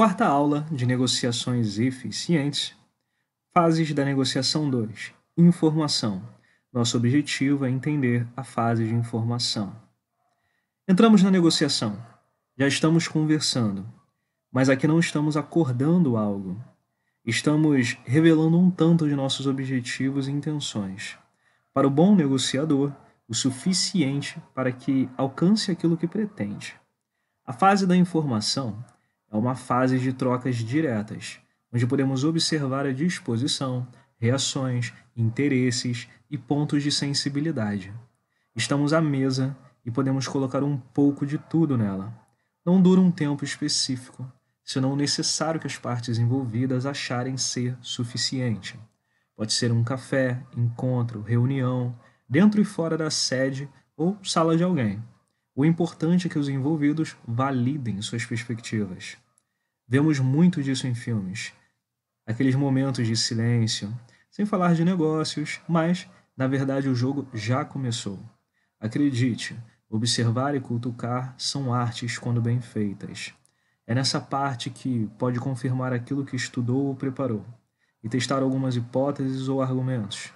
Quarta aula de negociações eficientes. Fases da negociação 2. Informação. Nosso objetivo é entender a fase de informação. Entramos na negociação. Já estamos conversando, mas aqui não estamos acordando algo. Estamos revelando um tanto de nossos objetivos e intenções. Para o bom negociador, o suficiente para que alcance aquilo que pretende. A fase da informação é uma fase de trocas diretas, onde podemos observar a disposição, reações, interesses e pontos de sensibilidade. Estamos à mesa e podemos colocar um pouco de tudo nela. Não dura um tempo específico, senão o necessário que as partes envolvidas acharem ser suficiente. Pode ser um café, encontro, reunião, dentro e fora da sede ou sala de alguém. O importante é que os envolvidos validem suas perspectivas. Vemos muito disso em filmes. Aqueles momentos de silêncio, sem falar de negócios, mas, na verdade, o jogo já começou. Acredite, observar e cutucar são artes quando bem feitas. É nessa parte que pode confirmar aquilo que estudou ou preparou, e testar algumas hipóteses ou argumentos.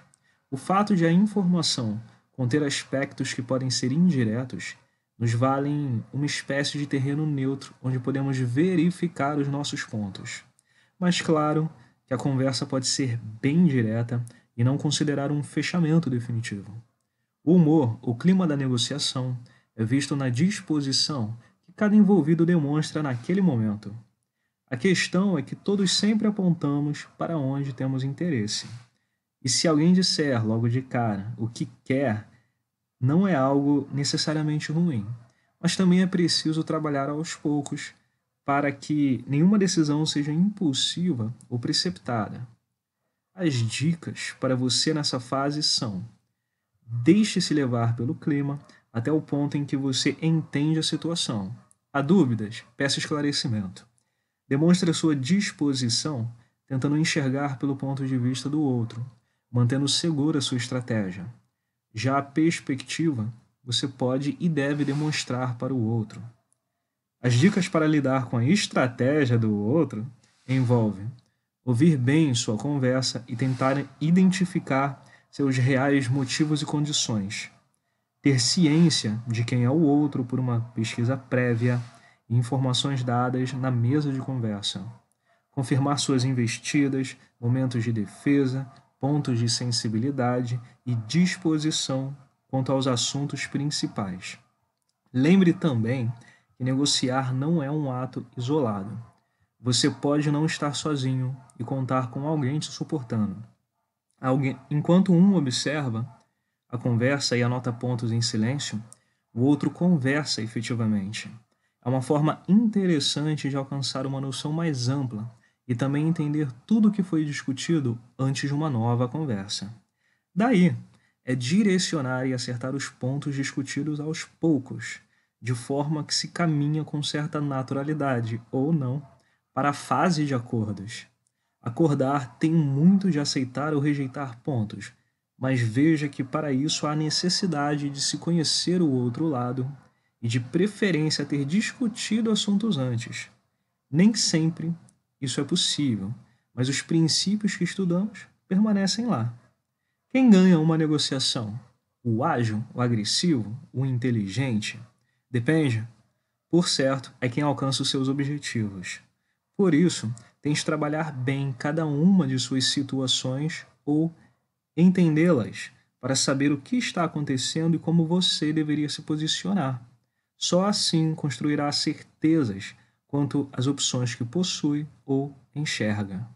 O fato de a informação conter aspectos que podem ser indiretos nos valem uma espécie de terreno neutro onde podemos verificar os nossos pontos. Mas claro que a conversa pode ser bem direta e não considerar um fechamento definitivo. O humor, o clima da negociação, é visto na disposição que cada envolvido demonstra naquele momento. A questão é que todos sempre apontamos para onde temos interesse. E se alguém disser logo de cara o que quer, não é algo necessariamente ruim, mas também é preciso trabalhar aos poucos para que nenhuma decisão seja impulsiva ou precipitada. As dicas para você nessa fase são: deixe-se levar pelo clima até o ponto em que você entende a situação. Há dúvidas? Peça esclarecimento. Demonstre sua disposição tentando enxergar pelo ponto de vista do outro, mantendo segura sua estratégia. Já a perspectiva você pode e deve demonstrar para o outro. As dicas para lidar com a estratégia do outro envolvem ouvir bem sua conversa e tentar identificar seus reais motivos e condições, ter ciência de quem é o outro por uma pesquisa prévia e informações dadas na mesa de conversa, confirmar suas investidas, momentos de defesa, pontos de sensibilidade e disposição quanto aos assuntos principais. Lembre também que negociar não é um ato isolado. Você pode não estar sozinho e contar com alguém te suportando. Alguém, enquanto um observa a conversa e anota pontos em silêncio, o outro conversa efetivamente. É uma forma interessante de alcançar uma noção mais ampla e também entender tudo o que foi discutido antes de uma nova conversa. Daí, é direcionar e acertar os pontos discutidos aos poucos, de forma que se caminha com certa naturalidade, ou não, para a fase de acordos. Acordar tem muito de aceitar ou rejeitar pontos, mas veja que para isso há necessidade de se conhecer o outro lado e de preferência ter discutido assuntos antes. Nem sempre isso é possível, mas os princípios que estudamos permanecem lá. Quem ganha uma negociação? O ágil, o agressivo, o inteligente? Depende? Por certo, é quem alcança os seus objetivos. Por isso, tens de trabalhar bem cada uma de suas situações ou entendê-las para saber o que está acontecendo e como você deveria se posicionar. Só assim construirá certezas quanto às opções que possui ou enxerga.